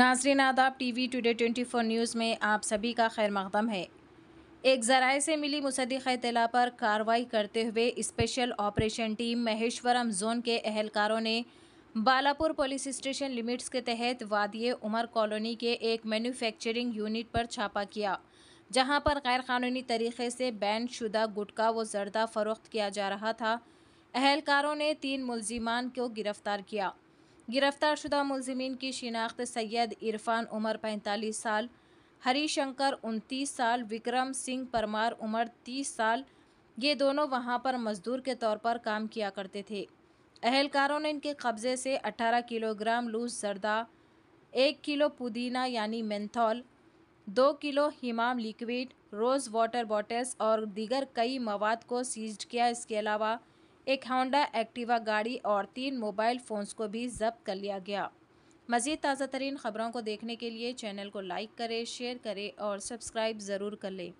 नाजरीन आदाब T V today twenty four news में आप सभी का खैर मकदम है एक ज़राए से मिली मुसदक इतला पर कार्रवाई करते हुए special operation team Maheshwaram zone के अहलकारों ने बालापुर पुलिस स्टेशन लिमिट्स के तहत वादिय उमर कॉलोनी के एक मैन्युफैक्चरिंग यूनिट पर छापा किया जहां पर गैरकानूनी तरीके से बैन शुदा गुटखा व ज़रदा फरोख्त किया जा रहा था अहलकारों ने तीन मुलजिमान को गिरफ़्तार किया गिरफ्तार शुदा मुलजमीन की शिनाख्त सैयद इरफान उमर पैंतालीस साल हरीशंकर उनतीस साल विक्रम सिंह परमार उमर तीस साल ये दोनों वहाँ पर मजदूर के तौर पर काम किया करते थे अहलकारों ने इनके कब्ज़े से 18 किलोग्राम लूज जरदा एक किलो पुदीना यानी मेंथॉल दो किलो हिमाम लिक्विड रोज़ वाटर बॉटल्स और दीगर कई मवाद को सीज किया इसके अलावा एक होंडा एक्टिवा गाड़ी और तीन मोबाइल फ़ोन्स को भी जब्त कर लिया गया मज़ीद ताज़ा तरीन ख़बरों को देखने के लिए चैनल को लाइक करें शेयर करें और सब्सक्राइब ज़रूर कर लें